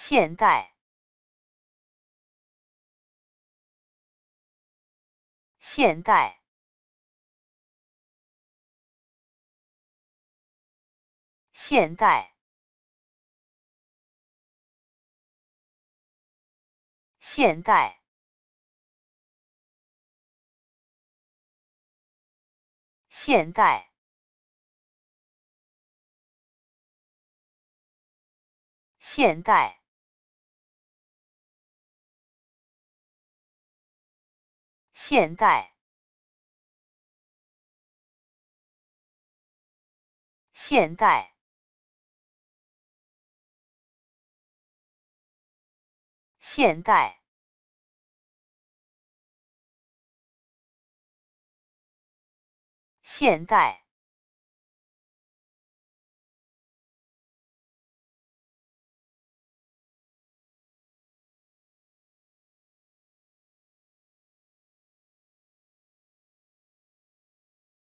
现代，现代，现代，现代，现代，现代。现代，现代，现代，现代。